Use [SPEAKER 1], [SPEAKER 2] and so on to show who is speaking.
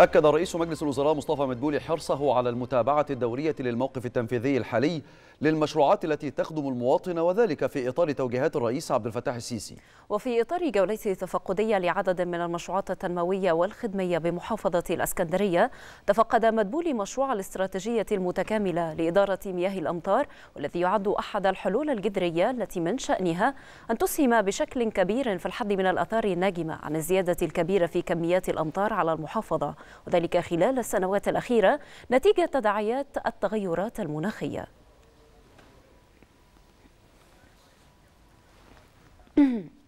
[SPEAKER 1] أكد رئيس مجلس الوزراء مصطفى مدبولي حرصه على المتابعة الدورية للموقف التنفيذي الحالي للمشروعات التي تخدم المواطن وذلك في إطار توجيهات الرئيس عبد
[SPEAKER 2] الفتاح السيسي
[SPEAKER 3] وفي إطار جولته تفقدية لعدد من المشروعات التنموية والخدمية بمحافظة الأسكندرية تفقد مدبولي مشروع الاستراتيجية المتكاملة لإدارة مياه الأمطار والذي يعد أحد الحلول الجذرية التي من شأنها أن تسهم بشكل كبير في الحد من الأثار الناجمة عن الزيادة الكبيرة في كميات الأمطار على المحافظة وذلك خلال السنوات الأخيرة نتيجة تداعيات التغيرات المناخية